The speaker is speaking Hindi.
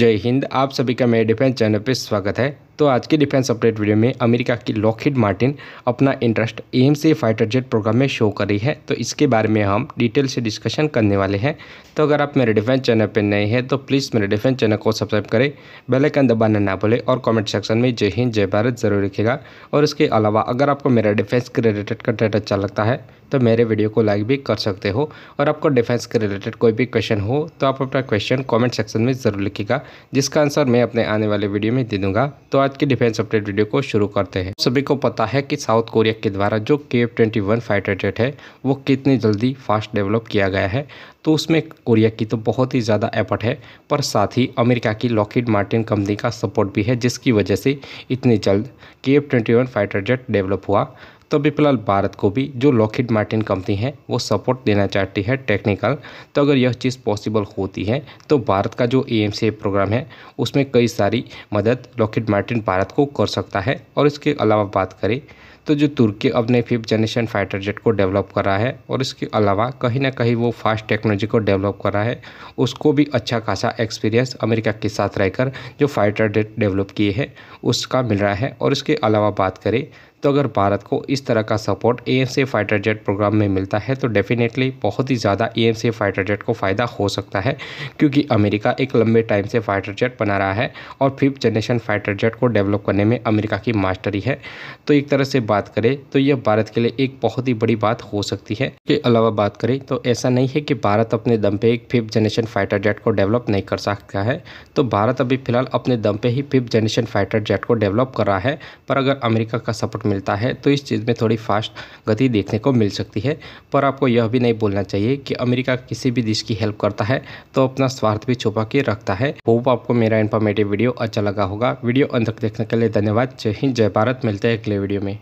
जय हिंद आप सभी का मेरे डिफेंस चैनल पर स्वागत है तो आज के डिफेंस अपडेट वीडियो में अमेरिका की लॉकहिड मार्टिन अपना इंटरेस्ट एम से फाइटर जेट प्रोग्राम में शो कर रही है तो इसके बारे में हम डिटेल से डिस्कशन करने वाले हैं तो अगर आप मेरे डिफेंस चैनल पर नए हैं तो प्लीज़ मेरे डिफेंस चैनल को सब्सक्राइब करें बेलाइकन दबाना ना भूलें और कॉमेंट सेक्शन में जय हिंद जय भारत ज़रूर लिखेगा और इसके अलावा अगर आपको मेरा डिफेंस के रिलेटेड कंटेंट अच्छा लगता है तो मेरे वीडियो को लाइक भी कर सकते हो और आपको डिफेंस के रिलेटेड कोई भी क्वेश्चन हो तो आप अपना क्वेश्चन कमेंट सेक्शन में ज़रूर लिखिएगा जिसका आंसर मैं अपने आने वाले वीडियो में दे दूँगा तो आज की डिफेंस अपडेट वीडियो को शुरू करते हैं सभी को पता है कि साउथ कोरिया के द्वारा जो K F twenty one fighter jet है वो कितनी जल्दी फास्ट डेवलप किया गया है तो उसमें कोरिया की तो बहुत ही ज़्यादा एफर्ट है पर साथ ही अमेरिका की लॉकिड मार्टिन कंपनी का सपोर्ट भी है जिसकी वजह से इतनी जल्द K F twenty one fighter jet develop हुआ तो अभी फिलहाल भारत को भी जो लॉकिड मार्टिन कंपनी है वो सपोर्ट देना चाहती है टेक्निकल तो अगर यह चीज़ पॉसिबल होती है तो भारत का जो ए प्रोग्राम है उसमें कई सारी मदद लॉकिड मार्टिन भारत को कर सकता है और इसके अलावा बात करें तो जो तुर्की अपने फिफ्थ जनरेशन फाइटर जेट को डेवलप कर रहा है और इसके अलावा कहीं ना कहीं वो फास्ट टेक्नोलॉजी को डेवलप कर रहा है उसको भी अच्छा खासा एक्सपीरियंस अमेरिका के साथ रहकर जो फाइटर जेट डेवलप किए हैं उसका मिल रहा है और इसके अलावा बात करें तो अगर भारत को इस तरह का support a fighter jet programme में मिलता है तो डेफिनेटली बहुत ही ज़्यादा ए फाइटर जेट को फ़ायदा हो सकता है क्योंकि अमेरिका एक लंबे टाइम से फाइटर जेट बना रहा है और फिफ्थ जनरेशन फाइटर जेट को डेवलप करने में अमेरिका की मास्टरी है तो एक तरह से बात करें तो यह भारत के लिए एक बहुत ही बड़ी बात हो सकती है के अलावा बात करें तो ऐसा नहीं है कि भारत अपने दम पे एक फिफ्थ जनरेशन फाइटर जेट को डेवलप नहीं कर सकता है तो भारत अभी फिलहाल अपने दम पे ही फिफ्थ जनरेशन फाइटर जेट को डेवलप कर रहा है पर अगर अमेरिका का सपोर्ट मिलता है तो इस चीज़ में थोड़ी फास्ट गति देखने को मिल सकती है पर आपको यह भी नहीं बोलना चाहिए कि अमेरिका किसी भी देश की हेल्प करता है तो अपना स्वार्थ भी छुपा के रखता है होप आपको मेरा इन्फॉर्मेटिव वीडियो अच्छा लगा होगा वीडियो अंत तक देखने के लिए धन्यवाद जय हिंद जय भारत मिलते हैं अगले वीडियो में